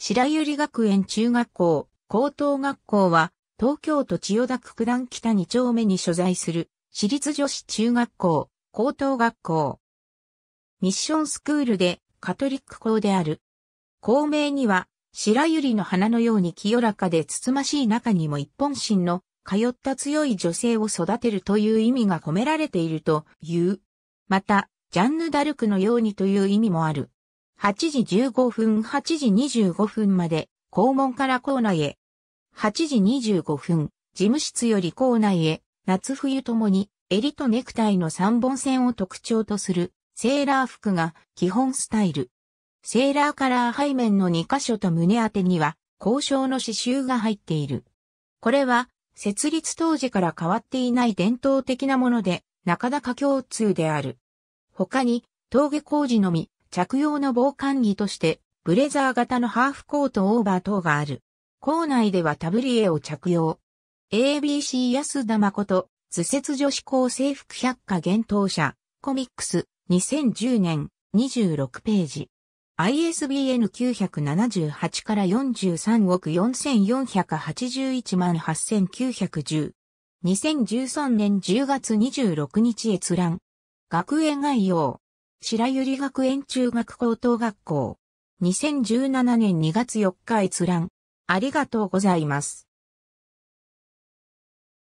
白百合学園中学校、高等学校は、東京都千代田区九段北二丁目に所在する、私立女子中学校、高等学校。ミッションスクールで、カトリック校である。校名には、白百合の花のように清らかでつつましい中にも一本心の、通った強い女性を育てるという意味が込められているという。また、ジャンヌ・ダルクのようにという意味もある。8時15分、8時25分まで、校門から校内へ。8時25分、事務室より校内へ、夏冬ともに、襟とネクタイの3本線を特徴とする、セーラー服が基本スタイル。セーラーカラー背面の2箇所と胸当てには、交渉の刺繍が入っている。これは、設立当時から変わっていない伝統的なもので、なかなか共通である。他に、峠工事のみ、着用の防寒着として、ブレザー型のハーフコートオーバー等がある。校内ではタブリエを着用。ABC 安田誠、図説女子校制服百科厳冬者、コミックス、2010年、26ページ。ISBN 978から43億4481万8910。2013年10月26日閲覧。学園概要。白百合学園中学高等学校。2017年2月4日閲覧。ありがとうございます。